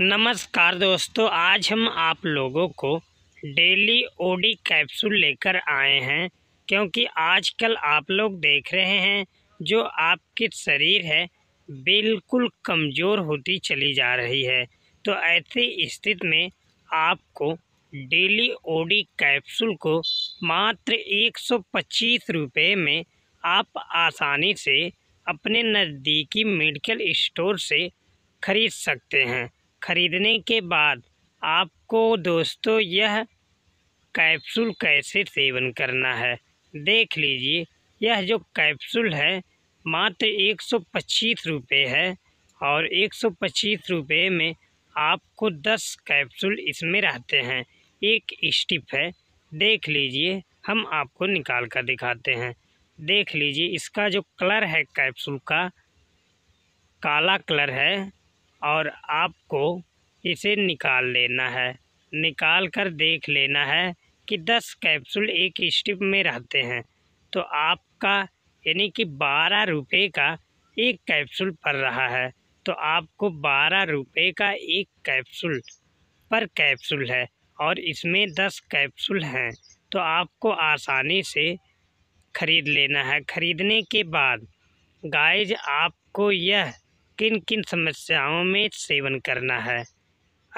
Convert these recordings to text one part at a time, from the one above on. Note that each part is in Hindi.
नमस्कार दोस्तों आज हम आप लोगों को डेली ओडी कैप्सूल लेकर आए हैं क्योंकि आजकल आप लोग देख रहे हैं जो आपके शरीर है बिल्कुल कमज़ोर होती चली जा रही है तो ऐसी स्थिति में आपको डेली ओडी कैप्सूल को मात्र एक सौ में आप आसानी से अपने नज़दीकी मेडिकल स्टोर से ख़रीद सकते हैं ख़रीदने के बाद आपको दोस्तों यह कैप्सूल कैसे सेवन करना है देख लीजिए यह जो कैप्सूल है मात्र एक सौ पच्चीस रुपये है और एक सौ पच्चीस रुपये में आपको दस कैप्सूल इसमें रहते हैं एक स्टिप है देख लीजिए हम आपको निकाल कर दिखाते हैं देख लीजिए इसका जो कलर है कैप्सूल का काला कलर है और आपको इसे निकाल लेना है निकाल कर देख लेना है कि दस कैप्सूल एक स्टिप में रहते हैं तो आपका यानी कि बारह रुपये का एक कैप्सूल पड़ रहा है तो आपको बारह रुपये का एक कैप्सूल पर कैप्सूल है और इसमें दस कैप्सूल हैं तो आपको आसानी से ख़रीद लेना है ख़रीदने के बाद गाइज आपको यह किन किन समस्याओं में सेवन करना है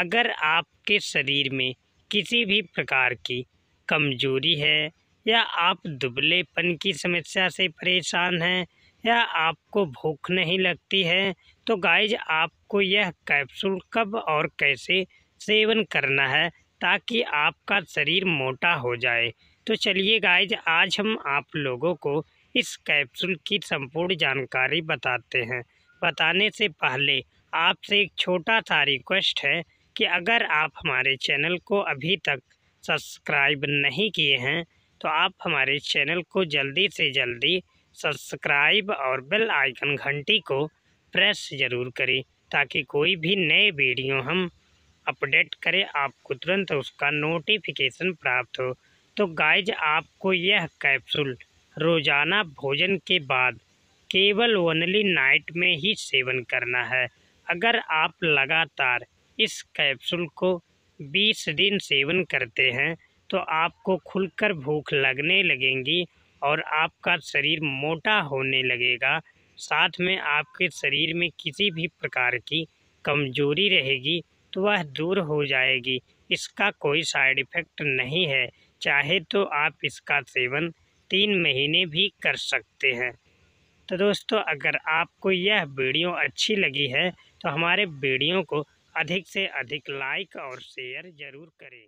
अगर आपके शरीर में किसी भी प्रकार की कमजोरी है या आप दुबलेपन की समस्या से परेशान हैं या आपको भूख नहीं लगती है तो गाइज आपको यह कैप्सूल कब और कैसे सेवन करना है ताकि आपका शरीर मोटा हो जाए तो चलिए गाइज आज हम आप लोगों को इस कैप्सूल की संपूर्ण जानकारी बताते हैं बताने से पहले आपसे एक छोटा सा रिक्वेस्ट है कि अगर आप हमारे चैनल को अभी तक सब्सक्राइब नहीं किए हैं तो आप हमारे चैनल को जल्दी से जल्दी सब्सक्राइब और बेल आइकन घंटी को प्रेस ज़रूर करें ताकि कोई भी नए वीडियो हम अपडेट करें आपको तुरंत उसका नोटिफिकेशन प्राप्त हो तो गाइज आपको यह कैप्सूल रोज़ाना भोजन के बाद केवल ओनली नाइट में ही सेवन करना है अगर आप लगातार इस कैप्सूल को 20 दिन सेवन करते हैं तो आपको खुलकर भूख लगने लगेंगी और आपका शरीर मोटा होने लगेगा साथ में आपके शरीर में किसी भी प्रकार की कमजोरी रहेगी तो वह दूर हो जाएगी इसका कोई साइड इफ़ेक्ट नहीं है चाहे तो आप इसका सेवन तीन महीने भी कर सकते हैं तो दोस्तों अगर आपको यह वीडियो अच्छी लगी है तो हमारे वीडियो को अधिक से अधिक लाइक और शेयर ज़रूर करें